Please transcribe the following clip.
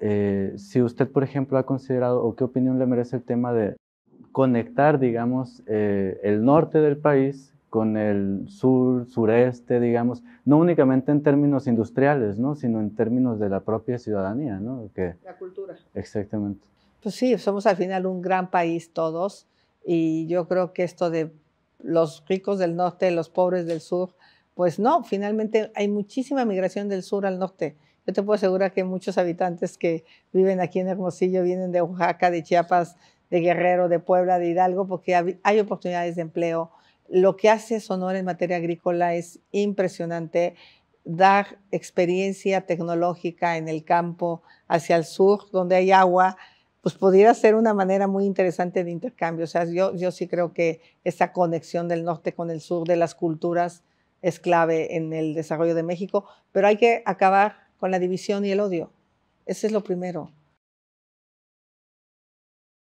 Eh, si usted, por ejemplo, ha considerado o qué opinión le merece el tema de conectar, digamos, eh, el norte del país con el sur, sureste, digamos, no únicamente en términos industriales, ¿no? sino en términos de la propia ciudadanía. ¿no? Que, la cultura. Exactamente. Pues sí, somos al final un gran país todos y yo creo que esto de los ricos del norte, los pobres del sur, pues no, finalmente hay muchísima migración del sur al norte. Yo te puedo asegurar que muchos habitantes que viven aquí en Hermosillo vienen de Oaxaca, de Chiapas, de Guerrero, de Puebla, de Hidalgo, porque hay oportunidades de empleo. Lo que hace Sonora en materia agrícola es impresionante. Dar experiencia tecnológica en el campo hacia el sur, donde hay agua, pues podría ser una manera muy interesante de intercambio. O sea, yo, yo sí creo que esa conexión del norte con el sur, de las culturas, es clave en el desarrollo de México, pero hay que acabar con la división y el odio. Ese es lo primero.